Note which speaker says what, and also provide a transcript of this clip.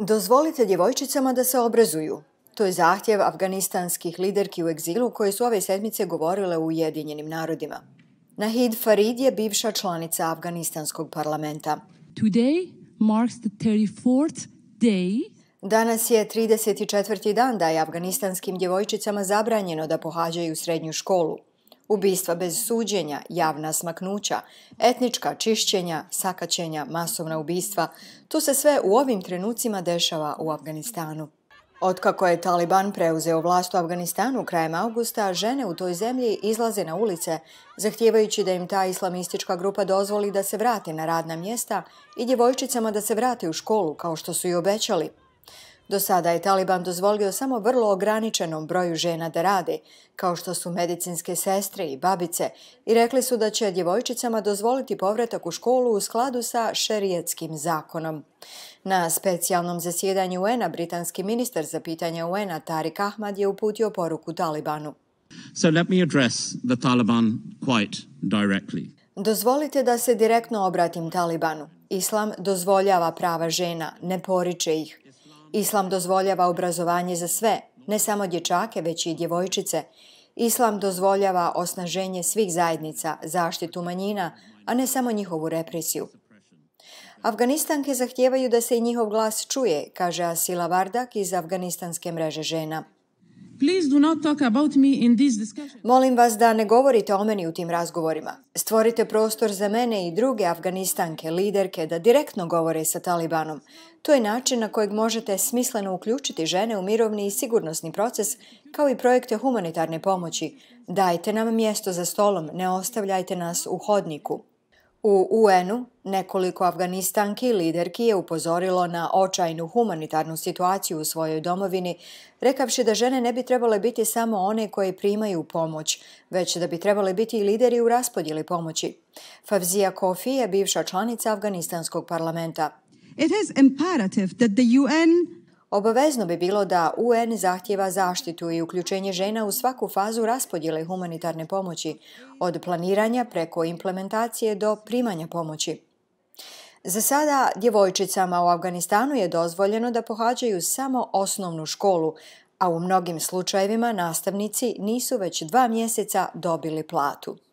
Speaker 1: Dozvolite djevojčicama da se obrazuju. To je zahtjev afganistanskih liderki u egzilu koje su ove sedmice govorile u Ujedinjenim narodima. Nahid Farid je bivša članica afganistanskog parlamenta. Today Danas je 34. dan da je afganistanskim djevojčicama zabranjeno da pohađaju srednju školu ubistva bez suđenja, javna smaknuća, etnička čišćenja, sakaćenja, masovna ubistva, tu se sve u ovim trenucima dešava u Afganistanu. Otkako je Taliban preuzeo vlast u Afganistanu krajem augusta, žene u toj zemlji izlaze na ulice, zahtijevajući da im ta islamistička grupa dozvoli da se vrate na radna mjesta i djevojčicama da se vrate u školu, kao što su i obećali. Do sada je Taliban dozvolio samo vrlo ograničenom broju žena da rade, kao što su medicinske sestre i babice, i rekli su da će djevojčicama dozvoliti povratak u školu u skladu sa šerijetskim zakonom. Na specijalnom zasjedanju UN-a britanski ministar za pitanja UN-a Tariq Ahmad je uputio poruku Talibanu. Dozvolite da se direktno obratim Talibanu. Islam dozvoljava prava žena, ne poriče ih. Islam dozvoljava obrazovanje za sve, ne samo dječake, već i djevojčice. Islam dozvoljava osnaženje svih zajednica, zaštitu manjina, a ne samo njihovu represiju. Afganistanke zahtijevaju da se i njihov glas čuje, kaže Asila Vardak iz afganistanske mreže žena. Molim vas da ne govorite o meni u tim razgovorima. Stvorite prostor za mene i druge Afganistanke, liderke, da direktno govore sa Talibanom. To je način na kojeg možete smisleno uključiti žene u mirovni i sigurnosni proces, kao i projekte humanitarne pomoći. Dajte nam mjesto za stolom, ne ostavljajte nas u hodniku. U UN-u nekoliko afganistanki liderki je upozorilo na očajnu humanitarnu situaciju u svojoj domovini, rekavši da žene ne bi trebale biti samo one koje primaju pomoć, već da bi trebale biti i lideri u raspodjeli pomoći. Favzija Kofi je bivša članica afganistanskog parlamenta. It is imperative that the UN Obavezno bi bilo da UN zahtjeva zaštitu i uključenje žena u svaku fazu raspodjele humanitarne pomoći, od planiranja preko implementacije do primanja pomoći. Za sada djevojčicama u Afganistanu je dozvoljeno da pohađaju samo osnovnu školu, a u mnogim slučajevima nastavnici nisu već dva mjeseca dobili platu.